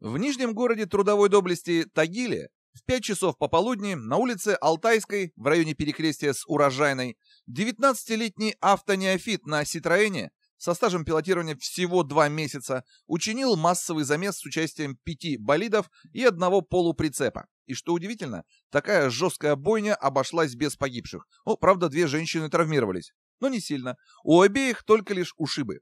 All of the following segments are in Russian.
В Нижнем городе трудовой доблести Тагиле в 5 часов пополудни на улице Алтайской в районе перекрестия с Урожайной 19-летний автонеофит на Ситроэне со стажем пилотирования всего 2 месяца учинил массовый замес с участием пяти болидов и одного полуприцепа. И что удивительно, такая жесткая бойня обошлась без погибших. Ну, правда, две женщины травмировались. Но не сильно. У обеих только лишь ушибы.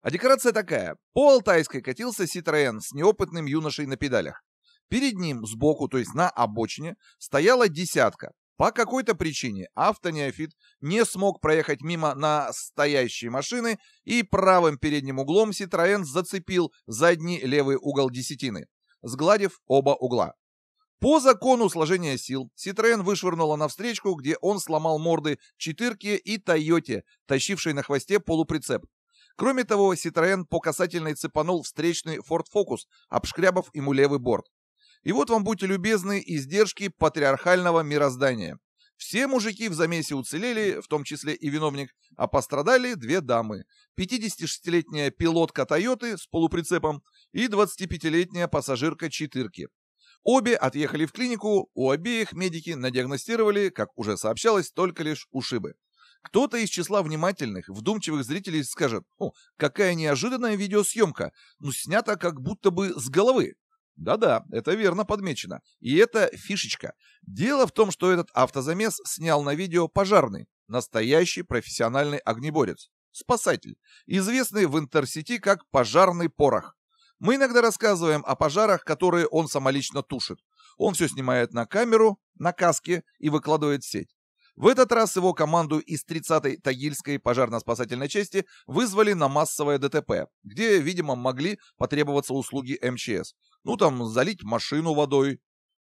А декорация такая. По Алтайской катился Ситроен с неопытным юношей на педалях. Перед ним, сбоку, то есть на обочине, стояла десятка. По какой-то причине автонеофит не смог проехать мимо на стоящей машины и правым передним углом Ситроен зацепил задний левый угол десятины, сгладив оба угла. По закону сложения сил Citroën вышвырнула навстречку, где он сломал морды четырке и Тойоте, тащившей на хвосте полуприцеп, Кроме того, Citroën по касательной цепанул встречный Ford Focus, обшкрябав ему левый борт. И вот вам, будьте любезны, издержки патриархального мироздания. Все мужики в замесе уцелели, в том числе и виновник, а пострадали две дамы. 56-летняя пилотка Тойоты с полуприцепом и 25-летняя пассажирка четырки. Обе отъехали в клинику, у обеих медики надиагностировали, как уже сообщалось, только лишь ушибы. Кто-то из числа внимательных, вдумчивых зрителей скажет, «О, какая неожиданная видеосъемка, ну снята как будто бы с головы». Да-да, это верно подмечено. И это фишечка. Дело в том, что этот автозамес снял на видео пожарный, настоящий профессиональный огнеборец, спасатель, известный в интерсети как пожарный порох. Мы иногда рассказываем о пожарах, которые он самолично тушит. Он все снимает на камеру, на каске и выкладывает в сеть. В этот раз его команду из 30-й Тагильской пожарно-спасательной части вызвали на массовое ДТП, где, видимо, могли потребоваться услуги МЧС. Ну там, залить машину водой,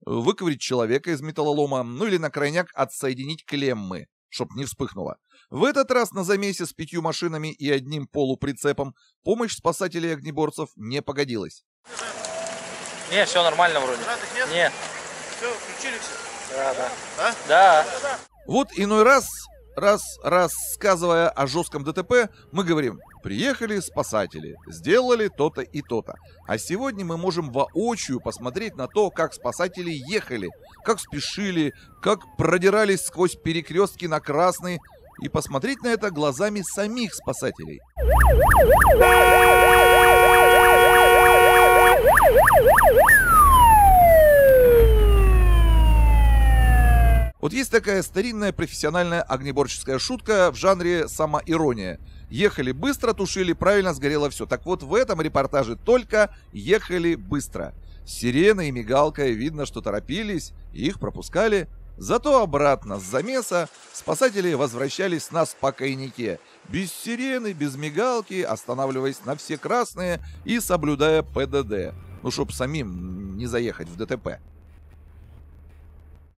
выковырить человека из металлолома, ну или на крайняк отсоединить клеммы, чтоб не вспыхнуло. В этот раз на замесе с пятью машинами и одним полуприцепом помощь спасателей и огнеборцев не погодилась. Не, все нормально вроде. Нет? Все, включили все? Да, да. А? Да. да. Вот иной раз, раз раз, рассказывая о жестком ДТП, мы говорим, приехали спасатели, сделали то-то и то-то. А сегодня мы можем воочию посмотреть на то, как спасатели ехали, как спешили, как продирались сквозь перекрестки на красный, и посмотреть на это глазами самих спасателей. Вот есть такая старинная профессиональная огнеборческая шутка в жанре самоирония. Ехали быстро, тушили, правильно сгорело все. Так вот, в этом репортаже только ехали быстро. Сирены и мигалка, видно, что торопились, их пропускали. Зато обратно с замеса спасатели возвращались на спокойнике, Без сирены, без мигалки, останавливаясь на все красные и соблюдая ПДД. Ну, чтоб самим не заехать в ДТП.